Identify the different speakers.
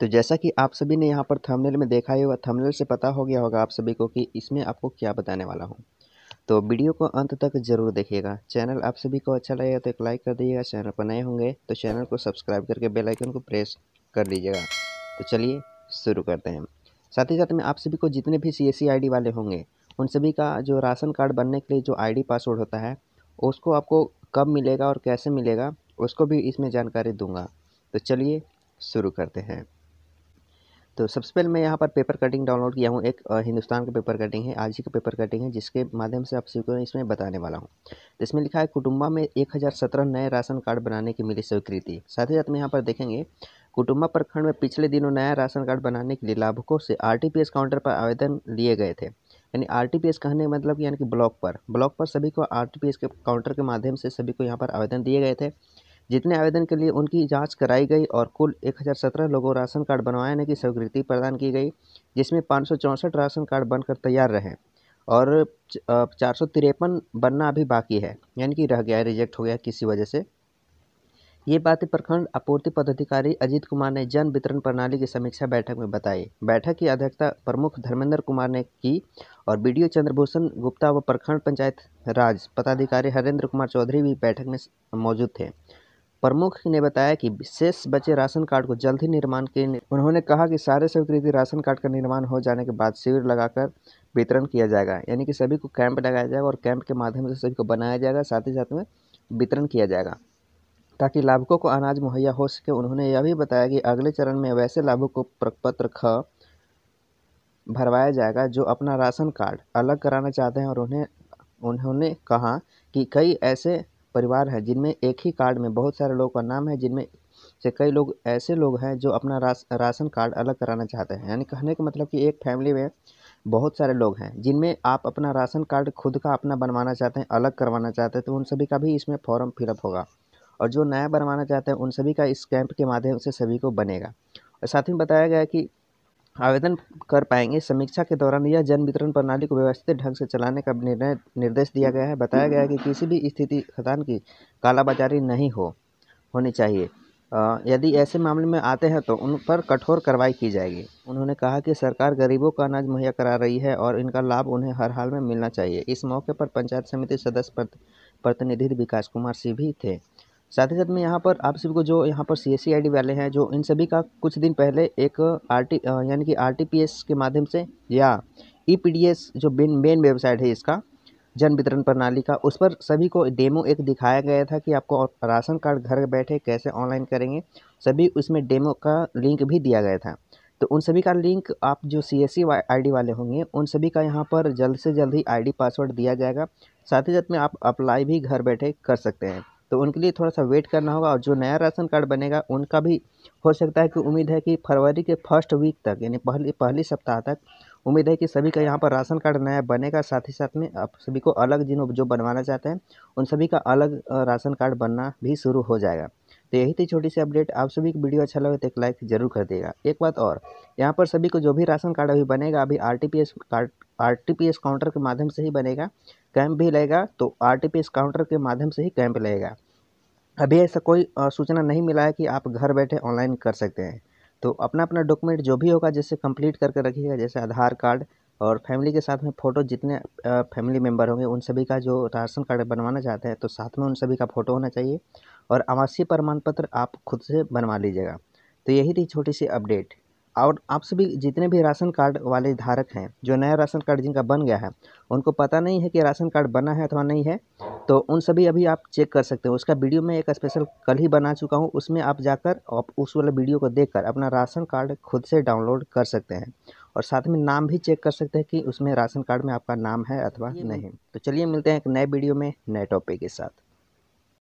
Speaker 1: तो जैसा कि आप सभी ने यहाँ पर थंबनेल में देखा ही होगा थंबनेल से पता हो गया होगा आप सभी को कि इसमें आपको क्या बताने वाला हूँ तो वीडियो को अंत तक जरूर देखिएगा चैनल आप सभी को अच्छा लगेगा तो एक लाइक कर दीजिएगा चैनल पर नए होंगे तो चैनल को सब्सक्राइब करके बेल आइकन को प्रेस कर दीजिएगा तो चलिए शुरू करते हैं साथ ही साथ में आप सभी को जितने भी सी एस e वाले होंगे उन सभी का जो राशन कार्ड बनने के लिए जो आईडी पासवर्ड होता है उसको आपको कब मिलेगा और कैसे मिलेगा उसको भी इसमें जानकारी दूंगा तो चलिए शुरू करते हैं तो सबसे पहले मैं यहाँ पर पेपर कटिंग डाउनलोड किया हूँ एक हिंदुस्तान का पेपर कटिंग है आज ही का पेपर कटिंग है जिसके माध्यम से आप सबको इसमें बताने वाला हूँ तो इसमें लिखा है कुटुम्बा में एक हज़ार सत्रह नए राशन कार्ड बनाने की मिली स्वीकृति साथ ही साथ में यहाँ पर देखेंगे कुटुम्बा प्रखंड में पिछले दिनों नया राशन कार्ड बनाने के लिए लाभुकों से आर काउंटर पर आवेदन लिए गए थे यानी आर कहने का मतलब यानी कि ब्लॉक पर ब्लॉक पर सभी को आर के काउंटर के माध्यम से सभी को यहाँ पर आवेदन दिए गए थे जितने आवेदन के लिए उनकी जाँच कराई गई और कुल एक हज़ार सत्रह लोगों राशन कार्ड बनवाने की स्वीकृति प्रदान की गई जिसमें पाँच सौ राशन कार्ड बनकर तैयार रहे और चार सौ तिरपन बनना अभी बाकी है यानी कि रह गया रिजेक्ट हो गया किसी वजह से ये बातें प्रखंड आपूर्ति पदाधिकारी अजीत कुमार ने जन वितरण प्रणाली की समीक्षा बैठक में बताई बैठक की अध्यक्षता प्रमुख धर्मेंद्र कुमार ने की और बी चंद्रभूषण गुप्ता व प्रखंड पंचायत राज पदाधिकारी हरेंद्र कुमार चौधरी भी बैठक में मौजूद थे प्रमुख ने बताया कि शेष बचे राशन कार्ड को जल्द ही निर्माण के उन्होंने कहा कि सारे स्वीकृति राशन कार्ड का निर्माण हो जाने के बाद शिविर लगाकर वितरण किया जाएगा यानी कि सभी को कैंप लगाया जाएगा और कैंप के माध्यम से सभी को बनाया जाएगा साथ ही साथ में वितरण किया जाएगा ताकि लाभुकों को अनाज मुहैया हो सके उन्होंने यह भी बताया कि अगले चरण में वैसे लाभुक को प्रपत्र ख भरवाया जाएगा जो अपना राशन कार्ड अलग कराना चाहते हैं और उन्हें उन्होंने कहा कि कई ऐसे परिवार है जिनमें एक ही कार्ड में बहुत सारे लोगों का नाम है जिनमें से कई लोग ऐसे लोग हैं जो अपना रास राशन कार्ड अलग कराना चाहते हैं यानी कहने का मतलब कि एक फैमिली में बहुत सारे लोग हैं जिनमें आप अपना राशन कार्ड खुद का अपना बनवाना चाहते हैं अलग करवाना चाहते हैं तो उन सभी का भी इसमें फॉर्म फिलअप होगा और जो नया बनवाना चाहते हैं उन सभी का इस कैंप के माध्यम से सभी को बनेगा और साथ ही बताया गया कि आवेदन कर पाएंगे समीक्षा के दौरान यह जन वितरण प्रणाली को व्यवस्थित ढंग से चलाने का निर्णय निर्देश दिया गया है बताया गया है कि किसी भी स्थिति खदान की कालाबाजारी नहीं हो होनी चाहिए यदि ऐसे मामले में आते हैं तो उन पर कठोर कार्रवाई की जाएगी उन्होंने कहा कि सरकार गरीबों का अनाज मुहैया करा रही है और इनका लाभ उन्हें हर हाल में मिलना चाहिए इस मौके पर पंचायत समिति सदस्य प्रतिनिधि विकास कुमार सिंह भी थे साथ ही साथ में यहाँ पर आप सबको जो यहाँ पर C S C I D वाले हैं जो इन सभी का कुछ दिन पहले एक आर टी यानी कि आर टी पी एस के माध्यम से या ई पी डी एस जो मेन मेन वेबसाइट है इसका जन वितरण प्रणाली का उस पर सभी को डेमो एक दिखाया गया था कि आपको राशन कार्ड घर बैठे कैसे ऑनलाइन करेंगे सभी उसमें डेमो का लिंक भी दिया गया था तो उन सभी का लिंक आप जो सी एस सी आई वाले होंगे उन सभी का यहाँ पर जल्द से जल्द ही आई पासवर्ड दिया जाएगा साथ ही साथ में आप अप्लाई भी घर बैठे कर सकते हैं तो उनके लिए थोड़ा सा वेट करना होगा और जो नया राशन कार्ड बनेगा उनका भी हो सकता है कि उम्मीद है कि फरवरी के फर्स्ट वीक तक यानी पहली पहली सप्ताह तक उम्मीद है कि सभी का यहाँ पर राशन कार्ड नया बनेगा साथ ही साथ में आप सभी को अलग जिन जो बनवाना चाहते हैं उन सभी का अलग राशन कार्ड बनना भी शुरू हो जाएगा तो यही थी छोटी सी अपडेट आप सभी को वीडियो अच्छा लगे तो एक लाइक जरूर कर देगा एक बात और यहाँ पर सभी को जो भी राशन कार्ड अभी बनेगा अभी आर कार्ड आर काउंटर के माध्यम से ही बनेगा कैंप भी लगेगा तो आर काउंटर के माध्यम से ही कैंप लगेगा अभी ऐसा कोई सूचना नहीं मिला है कि आप घर बैठे ऑनलाइन कर सकते हैं तो अपना अपना डॉक्यूमेंट जो भी होगा जैसे कंप्लीट करके रखिएगा जैसे आधार कार्ड और फैमिली के साथ में फ़ोटो जितने फैमिली मेम्बर होंगे उन सभी का जो राशन कार्ड बनवाना चाहते हैं तो साथ में उन सभी का फ़ोटो होना चाहिए और आवासीय प्रमाण पत्र आप खुद से बनवा लीजिएगा तो यही थी छोटी सी अपडेट और आप सभी जितने भी राशन कार्ड वाले धारक हैं जो नया राशन कार्ड जिनका बन गया है उनको पता नहीं है कि राशन कार्ड बना है अथवा नहीं है तो उन सभी अभी आप चेक कर सकते हो उसका वीडियो मैं एक स्पेशल कल ही बना चुका हूँ उसमें आप जाकर आप उस वाला वीडियो को देखकर अपना राशन कार्ड खुद से डाउनलोड कर सकते हैं और साथ में नाम भी चेक कर सकते हैं कि उसमें राशन कार्ड में आपका नाम है अथवा नहीं तो चलिए मिलते हैं एक नए वीडियो में नए टॉपिक के साथ